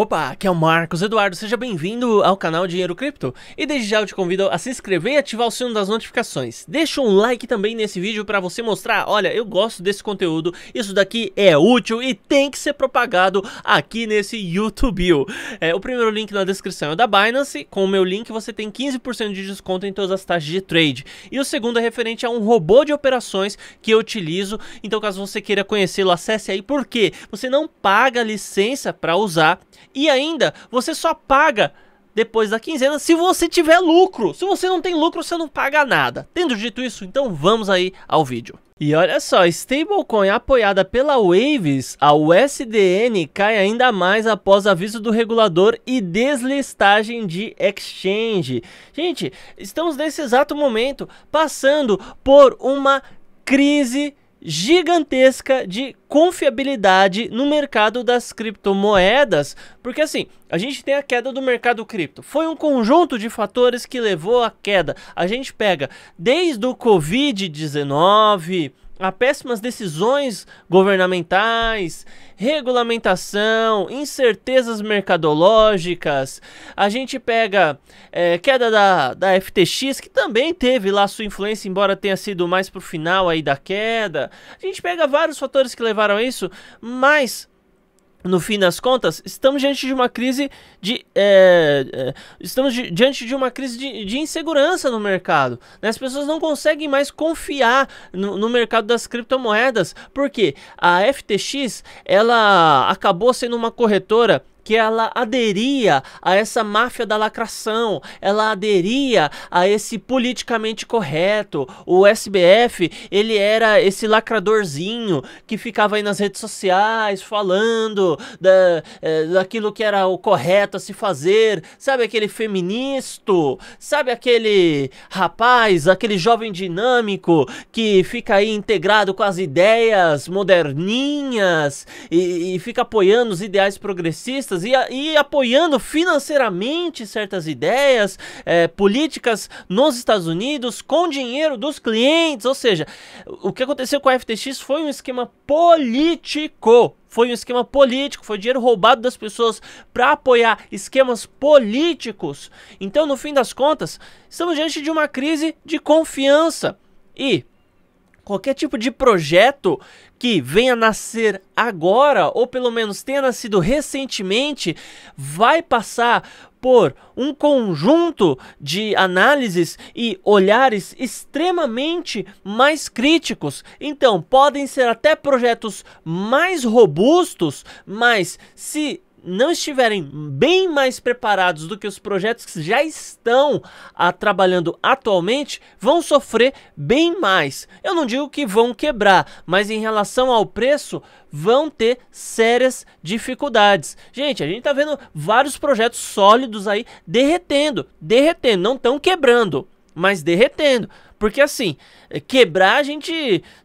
Opa, aqui é o Marcos Eduardo, seja bem-vindo ao canal Dinheiro Cripto. E desde já eu te convido a se inscrever e ativar o sino das notificações. Deixa um like também nesse vídeo para você mostrar, olha, eu gosto desse conteúdo, isso daqui é útil e tem que ser propagado aqui nesse YouTube. É, o primeiro link na descrição é da Binance, com o meu link você tem 15% de desconto em todas as taxas de trade. E o segundo é referente a um robô de operações que eu utilizo, então caso você queira conhecê-lo, acesse aí, porque você não paga licença para usar e ainda, você só paga depois da quinzena se você tiver lucro. Se você não tem lucro, você não paga nada. Tendo dito isso, então vamos aí ao vídeo. E olha só, stablecoin apoiada pela Waves, a USDN cai ainda mais após aviso do regulador e deslistagem de exchange. Gente, estamos nesse exato momento passando por uma crise gigantesca de confiabilidade no mercado das criptomoedas, porque assim, a gente tem a queda do mercado cripto. Foi um conjunto de fatores que levou à queda. A gente pega desde o COVID-19, a péssimas decisões governamentais, regulamentação, incertezas mercadológicas. A gente pega é, queda da, da FTX, que também teve lá sua influência, embora tenha sido mais pro final aí da queda. A gente pega vários fatores que levaram levaram a isso, mas no fim das contas, estamos diante de uma crise de. É, é, estamos di diante de uma crise de, de insegurança no mercado. Né? As pessoas não conseguem mais confiar no, no, mercado das criptomoedas, porque a FTX ela acabou sendo uma corretora que ela aderia a essa máfia da lacração, ela aderia a esse politicamente correto. O SBF, ele era esse lacradorzinho que ficava aí nas redes sociais falando da, é, daquilo que era o correto a se fazer. Sabe aquele feminista? Sabe aquele rapaz, aquele jovem dinâmico que fica aí integrado com as ideias moderninhas e, e fica apoiando os ideais progressistas? pautas e, e apoiando financeiramente certas ideias é, políticas nos Estados Unidos com dinheiro dos clientes. Ou seja, o que aconteceu com a FTX foi um esquema político foi um esquema político, foi dinheiro roubado das pessoas para apoiar esquemas políticos. Então, no fim das contas, estamos diante de uma crise de confiança. E qualquer tipo de projeto que venha nascer agora, ou pelo menos tenha nascido recentemente, vai passar por um conjunto de análises e olhares extremamente mais críticos. Então, podem ser até projetos mais robustos, mas se não estiverem bem mais preparados do que os projetos que já estão a, ah, trabalhando atualmente, vão sofrer bem mais. Eu não digo que vão quebrar, mas em relação ao preço, vão ter sérias dificuldades. Gente, a gente está vendo vários projetos sólidos aí derretendo, derretendo, não estão quebrando mas derretendo. Porque assim, quebrar a gente.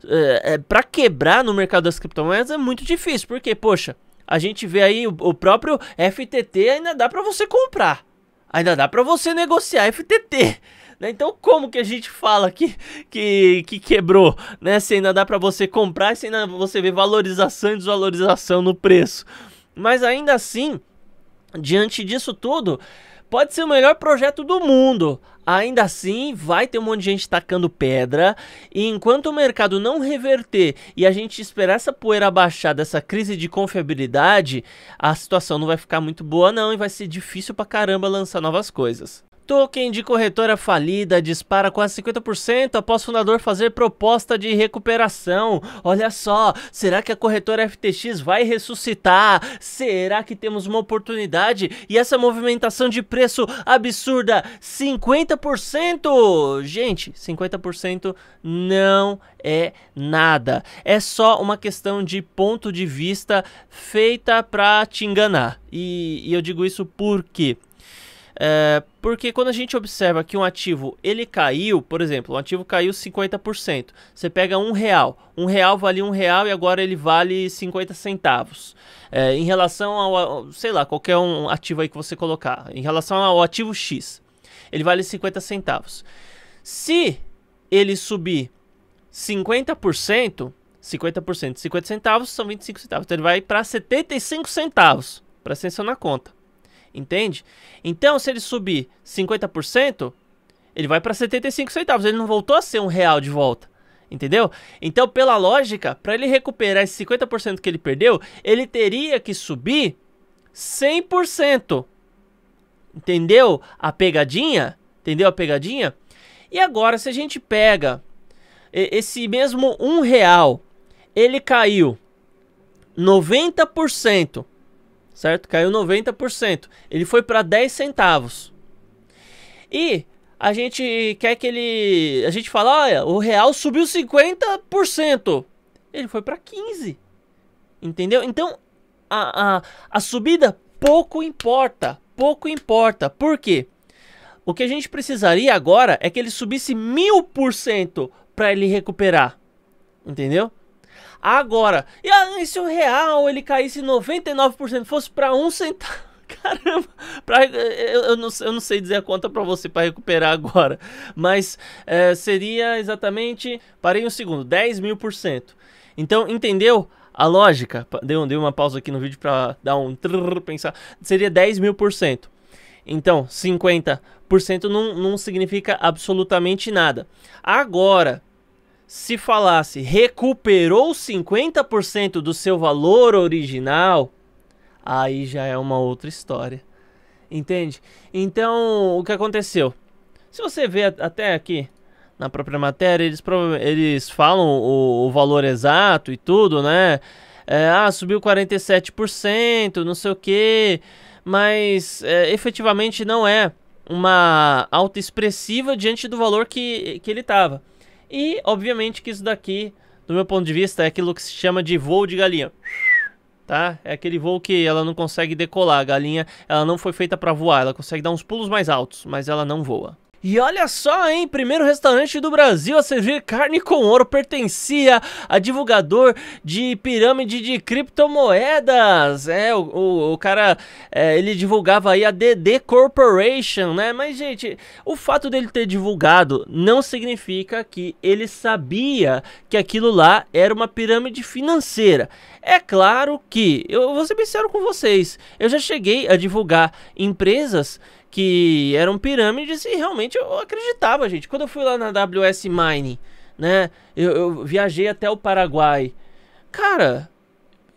É, eh, é eh, para quebrar no mercado das criptomoedas é muito difícil. Porque, poxa, a gente vê aí o, o próprio FTT ainda dá para você comprar. Ainda dá para você negociar FTT. Né? Então como que a gente fala que, que, que quebrou, né? Se ainda dá para você comprar, se ainda você vê valorização e desvalorização no preço. Mas ainda assim, diante disso tudo, pode ser o melhor projeto do mundo. Ainda assim, vai ter um monte de gente tacando pedra, e enquanto o mercado não reverter e a gente esperar essa poeira baixar dessa crise de confiabilidade, a situação não vai ficar muito boa não e vai ser difícil pra caramba lançar novas coisas. Token de corretora falida dispara quase 50% após fundador fazer proposta de recuperação. Olha só, será que a corretora FTX vai ressuscitar? Será que temos uma oportunidade? E essa movimentação de preço absurda, 50%! Gente, 50% não é nada. É só uma questão de ponto de vista feita para te enganar. E, e eu digo isso porque é, porque quando a gente observa que um ativo ele caiu, por exemplo, um ativo caiu 50%, você pega um real, um real vale um real e agora ele vale 50 centavos. É, em relação ao, sei lá, qualquer um ativo aí que você colocar, em relação ao ativo X, ele vale 50 centavos. Se ele subir 50%, 50%, 50 centavos são 25 centavos, então ele vai para 75 centavos, presta atenção na conta entende? Então, se ele subir 50%, ele vai para 75 centavos, ele não voltou a ser um real de volta. Entendeu? Então, pela lógica, para ele recuperar esse 50% que ele perdeu, ele teria que subir 100%. Entendeu a pegadinha? Entendeu a pegadinha? E agora, se a gente pega esse mesmo um real, ele caiu 90% certo? Caiu 90%. Ele foi para 10 centavos. E a gente quer que ele, a gente fala, olha, o real subiu 50%. Ele foi para 15. Entendeu? Então, a, a, a subida pouco importa, pouco importa. Por quê? O que a gente precisaria agora é que ele subisse mil por cento para ele recuperar, entendeu? Agora, e, ah, e se o real ele caísse 99%, fosse para um centavo? Caramba, pra, eh, eu, eu, não, eu não sei dizer a conta para você para recuperar agora, mas é, seria exatamente, parei um segundo, 10 mil por cento. Então, entendeu? A lógica, dei, uma pausa aqui no vídeo para dar um trrr, pensar, seria 10 mil por cento. Então, 50% não, não significa absolutamente nada. Agora, se falasse recuperou 50% do seu valor original, aí já é uma outra história. Entende? Então, o que aconteceu? Se você vê até aqui na própria matéria, eles, eles falam o, o valor exato e tudo, né? É, ah, subiu 47%, não sei o que, mas é, efetivamente não é uma alta expressiva diante do valor que, que ele estava. E, obviamente, que isso daqui, do meu ponto de vista, é aquilo que se chama de voo de galinha. Tá? É aquele voo que ela não consegue decolar. A galinha, ela não foi feita para voar. Ela consegue dar uns pulos mais altos, mas ela não voa. E olha só, hein? Primeiro restaurante do Brasil a servir carne com ouro pertencia a divulgador de pirâmide de criptomoedas. É, o, o, o cara, é, ele divulgava aí a DD Corporation, né? Mas, gente, o fato dele ter divulgado não significa que ele sabia que aquilo lá era uma pirâmide financeira. É claro que, eu vou ser sincero com vocês, eu já cheguei a divulgar empresas que eram pirâmides e realmente eu acreditava, gente. Quando eu fui lá na WS Mine, né, eu, eu viajei até o Paraguai. Cara,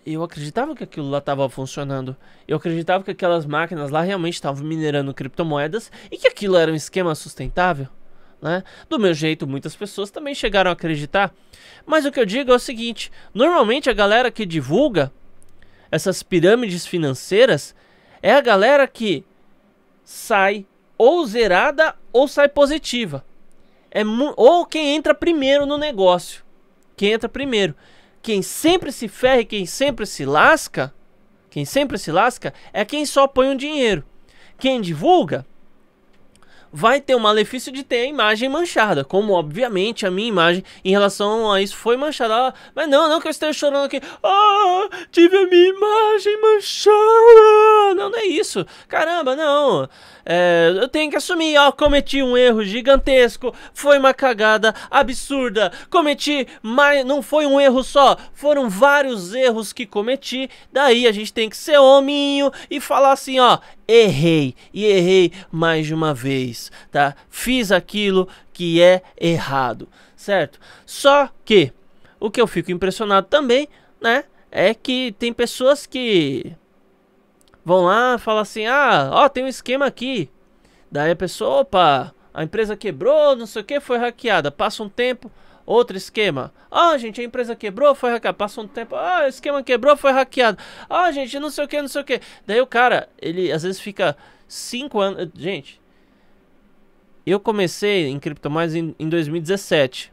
eu acreditava que aquilo lá estava funcionando. Eu acreditava que aquelas máquinas lá realmente estavam minerando criptomoedas e que aquilo era um esquema sustentável. Né? Do meu jeito, muitas pessoas também chegaram a acreditar. Mas o que eu digo é o seguinte: normalmente a galera que divulga essas pirâmides financeiras é a galera que sai ou zerada ou sai positiva. É ou quem entra primeiro no negócio. Quem entra primeiro. Quem sempre se ferra e quem sempre se lasca, quem sempre se lasca é quem só põe o um dinheiro. Quem divulga vai ter o malefício de ter a imagem manchada, como obviamente a minha imagem em relação a isso foi manchada. Mas não, não que eu esteja chorando aqui, ah, tive a minha imagem manchada. Não, não é isso. Caramba, não. É, eu tenho que assumir, ó, cometi um erro gigantesco, foi uma cagada absurda, cometi, mas não foi um erro só, foram vários erros que cometi. Daí a gente tem que ser hominho e falar assim, ó, errei e errei mais de uma vez, tá? Fiz aquilo que é errado, certo? Só que o que eu fico impressionado também, né, é que tem pessoas que vão lá, falam assim: "Ah, ó, tem um esquema aqui". Daí a pessoa, opa, a empresa quebrou, não sei o que, foi hackeada. Passa um tempo, Outro esquema. Ah, gente, a empresa quebrou, foi hackeado. Passou um tempo. Ah, o esquema quebrou, foi hackeado. Ah, gente, não sei o que, não sei o que. Daí o cara, ele às vezes fica cinco anos. Gente, eu comecei em criptomoedas em, em 2017.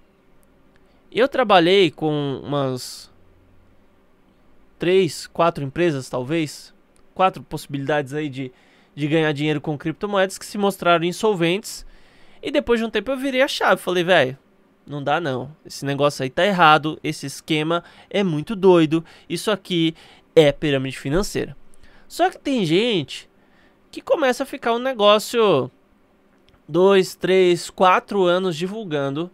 Eu trabalhei com umas três, quatro empresas, talvez. Quatro possibilidades aí de, de ganhar dinheiro com criptomoedas que se mostraram insolventes. E depois de um tempo eu virei a chave. Falei, velho não dá não. Esse negócio aí tá errado, esse esquema é muito doido, isso aqui é pirâmide financeira. Só que tem gente que começa a ficar um negócio dois, três, quatro anos divulgando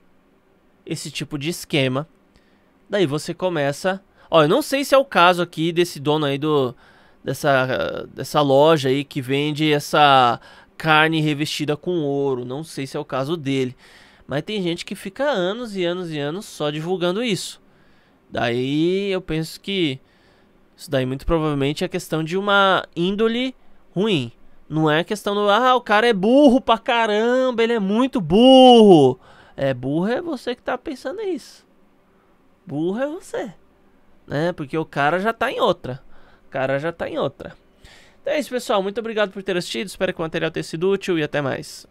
esse tipo de esquema. Daí você começa. olha eu não sei se é o caso aqui desse dono aí do dessa dessa loja aí que vende essa carne revestida com ouro. Não sei se é o caso dele. Mas tem gente que fica anos e anos e anos só divulgando isso. Daí eu penso que isso daí muito provavelmente é questão de uma índole ruim. Não é questão do, ah, o cara é burro pra caramba, ele é muito burro. É, burro é você que tá pensando isso. Burro é você. Né? Porque o cara já tá em outra. O cara já tá em outra. Então é isso, pessoal. Muito obrigado por ter assistido. Espero que o material tenha sido útil e até mais.